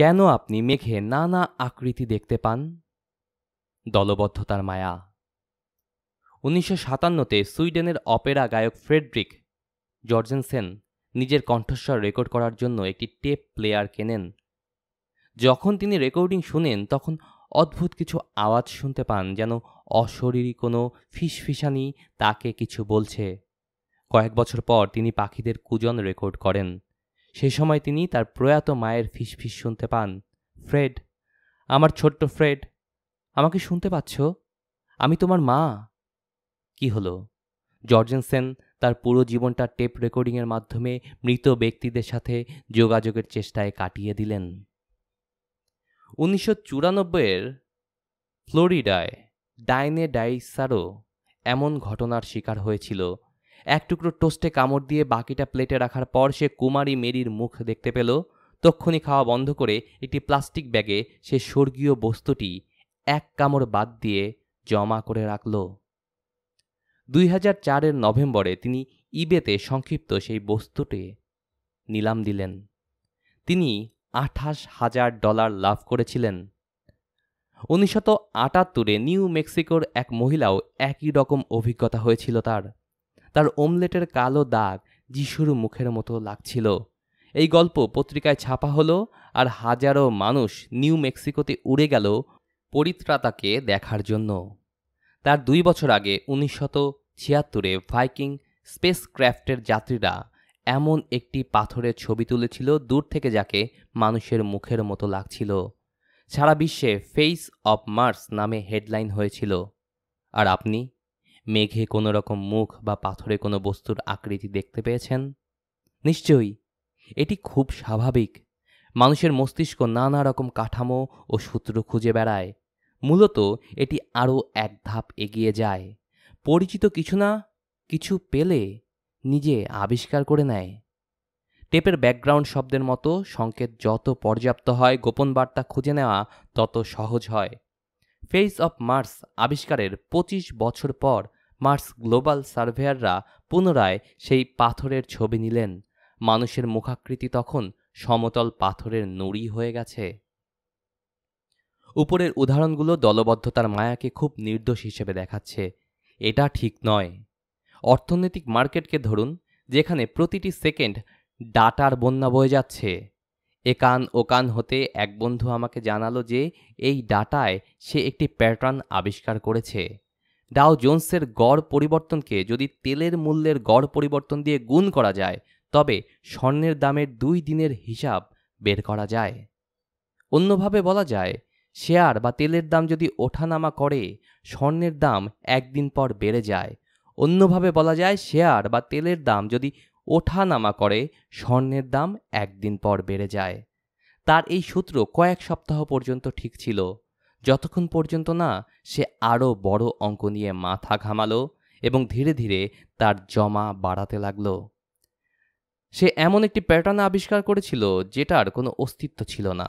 কেন আপনি মেঘে নানা আকৃতি দেখতে পান দলবদ্ধতার মায়া উনিশশো সাতান্নতে সুইডেনের অপেরা গায়ক ফ্রেডরিক জর্জেনসেন নিজের কণ্ঠস্বর রেকর্ড করার জন্য একটি টেপ প্লেয়ার কেনেন যখন তিনি রেকর্ডিং শুনেন তখন অদ্ভুত কিছু আওয়াজ শুনতে পান যেন অশরীরী কোনো ফিসফিসানি তাকে কিছু বলছে কয়েক বছর পর তিনি পাখিদের কুজন রেকর্ড করেন সে সময় তিনি তার প্রয়াত মায়ের ফিসফিস শুনতে পান ফ্রেড আমার ছোট্ট ফ্রেড আমাকে শুনতে পাচ্ছ আমি তোমার মা কি হলো জর্জেনসেন তার পুরো জীবনটা টেপ রেকর্ডিংয়ের মাধ্যমে মৃত ব্যক্তিদের সাথে যোগাযোগের চেষ্টায় কাটিয়ে দিলেন উনিশশো চুরানব্বইয়ের ফ্লোরিডায় ডাইনে ডাইসারও এমন ঘটনার শিকার হয়েছিল এক টুকরো টোস্টে কামড় দিয়ে বাকিটা প্লেটে রাখার পর সে কুমারী মেরির মুখ দেখতে পেল তক্ষণি খাওয়া বন্ধ করে একটি প্লাস্টিক ব্যাগে সে স্বর্গীয় বস্তুটি এক কামড় বাদ দিয়ে জমা করে রাখল দুই হাজার চারের নভেম্বরে তিনি ইবেতে সংক্ষিপ্ত সেই বস্তুটি নিলাম দিলেন তিনি আঠাশ হাজার ডলার লাভ করেছিলেন উনিশশত আটাত্তরে নিউ মেক্সিকোর এক মহিলাও একই রকম অভিজ্ঞতা হয়েছিল তার তার ওমলেটের কালো দাগ যিশুর মুখের মতো লাগছিল এই গল্প পত্রিকায় ছাপা হলো আর হাজারো মানুষ নিউ মেক্সিকোতে উড়ে গেল পরিত্রাতাকে দেখার জন্য তার দুই বছর আগে উনিশশত ছিয়াত্তরে ভাইকিং স্পেস ক্র্যাফ্টের যাত্রীরা এমন একটি পাথরের ছবি তুলেছিল দূর থেকে যাকে মানুষের মুখের মতো লাগছিল সারা বিশ্বে ফেস অব মার্স নামে হেডলাইন হয়েছিল আর আপনি মেঘে কোনো রকম মুখ বা পাথরে কোনো বস্তুর আকৃতি দেখতে পেয়েছেন নিশ্চয়ই এটি খুব স্বাভাবিক মানুষের মস্তিষ্ক নানা রকম কাঠামো ও সূত্র খুঁজে বেড়ায় মূলত এটি আরও এক ধাপ এগিয়ে যায় পরিচিত কিছু না কিছু পেলে নিজে আবিষ্কার করে নেয় টেপের ব্যাকগ্রাউন্ড শব্দের মতো সংকেত যত পর্যাপ্ত হয় গোপন বার্তা খুঁজে নেওয়া তত সহজ হয় ফেস অফ মার্স আবিষ্কারের ২৫ বছর পর মার্স গ্লোবাল সার্ভেয়াররা পুনরায় সেই পাথরের ছবি নিলেন মানুষের মুখাকৃতি তখন সমতল পাথরের নুড়ি হয়ে গেছে উপরের উদাহরণগুলো দলবদ্ধতার মায়াকে খুব নির্দোষ হিসেবে দেখাচ্ছে এটা ঠিক নয় অর্থনৈতিক মার্কেটকে ধরুন যেখানে প্রতিটি সেকেন্ড ডাটার বন্যা বয়ে যাচ্ছে একান ওকান হতে এক বন্ধু আমাকে জানালো যে এই ডাটায় সে একটি প্যাটার্ন আবিষ্কার করেছে ডাও জোন্সের গড় পরিবর্তনকে যদি তেলের মূল্যের গড় পরিবর্তন দিয়ে গুণ করা যায় তবে স্বর্ণের দামের দুই দিনের হিসাব বের করা যায় অন্যভাবে বলা যায় শেয়ার বা তেলের দাম যদি ওঠানামা করে স্বর্ণের দাম একদিন পর বেড়ে যায় অন্যভাবে বলা যায় শেয়ার বা তেলের দাম যদি ওঠানামা করে স্বর্ণের দাম একদিন পর বেড়ে যায় তার এই সূত্র কয়েক সপ্তাহ পর্যন্ত ঠিক ছিল যতক্ষণ পর্যন্ত না সে আরও বড় অঙ্ক নিয়ে মাথা ঘামালো এবং ধীরে ধীরে তার জমা বাড়াতে লাগল সে এমন একটি প্যাটার্ন আবিষ্কার করেছিল যেটার কোনো অস্তিত্ব ছিল না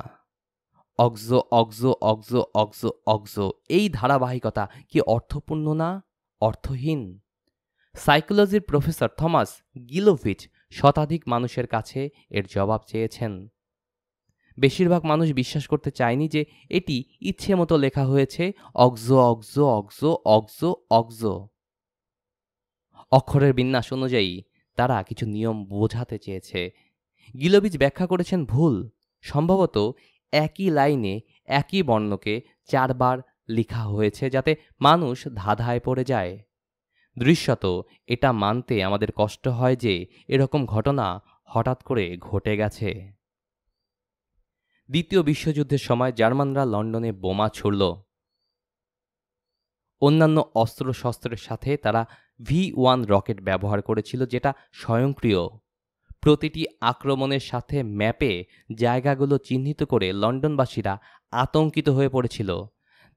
অগ্জ অগ্জ অগ্জ অগ্জ অগ্জ এই ধারাবাহিকতা কি অর্থপূর্ণ না অর্থহীন সাইকোলজির প্রফেসর থমাস গিলোভিচ শতাধিক মানুষের কাছে এর জবাব চেয়েছেন বেশিরভাগ মানুষ বিশ্বাস করতে চায়নি যে এটি ইচ্ছে মতো লেখা হয়েছে অগ্জ অগ্জ অগ্জ অগ্জ অগ্জ অক্ষরের বিন্যাস অনুযায়ী তারা কিছু নিয়ম বোঝাতে চেয়েছে গিলবিজ ব্যাখ্যা করেছেন ভুল সম্ভবত একই লাইনে একই বর্ণকে চারবার লেখা হয়েছে যাতে মানুষ ধাধায় পড়ে যায় দৃশ্যত এটা মানতে আমাদের কষ্ট হয় যে এরকম ঘটনা হঠাৎ করে ঘটে গেছে দ্বিতীয় বিশ্বযুদ্ধের সময় জার্মানরা লন্ডনে বোমা ছুড়ল অন্যান্য অস্ত্রশস্ত্রের সাথে তারা ভি ওয়ান রকেট ব্যবহার করেছিল যেটা স্বয়ংক্রিয় প্রতিটি আক্রমণের সাথে ম্যাপে জায়গাগুলো চিহ্নিত করে লন্ডনবাসীরা আতঙ্কিত হয়ে পড়েছিল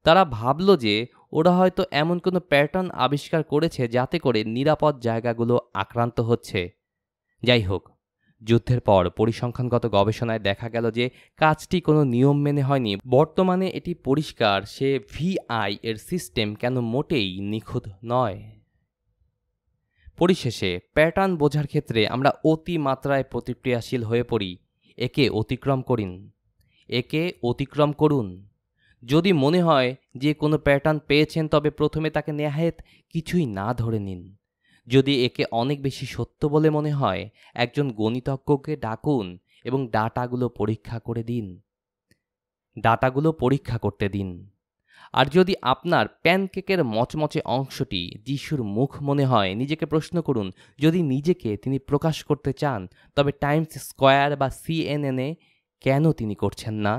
তারা ভাবল যে ওরা হয়তো এমন কোনো প্যাটার্ন আবিষ্কার করেছে যাতে করে নিরাপদ জায়গাগুলো আক্রান্ত হচ্ছে যাই হোক যুদ্ধের পর পরিসংখ্যানগত গবেষণায় দেখা গেল যে কাজটি কোনো নিয়ম মেনে হয়নি বর্তমানে এটি পরিষ্কার সে ভিআই এর সিস্টেম কেন মোটেই নিখুঁত নয় পরিশেষে প্যাটার্ন বোঝার ক্ষেত্রে আমরা অতি মাত্রায় প্রতিক্রিয়াশীল হয়ে পড়ি একে অতিক্রম করিন একে অতিক্রম করুন যদি মনে হয় যে কোনো প্যাটার্ন পেয়েছেন তবে প্রথমে তাকে নেহায়েত কিছুই না ধরে নিন যদি একে অনেক বেশি সত্য বলে মনে হয় একজন গণিতজ্ঞকে ডাকুন এবং ডাটাগুলো পরীক্ষা করে দিন ডাটাগুলো পরীক্ষা করতে দিন আর যদি আপনার প্যানকেকের মচমচে অংশটি যিশুর মুখ মনে হয় নিজেকে প্রশ্ন করুন যদি নিজেকে তিনি প্রকাশ করতে চান তবে টাইমস স্কোয়ার বা সিএনএনএ কেন তিনি করছেন না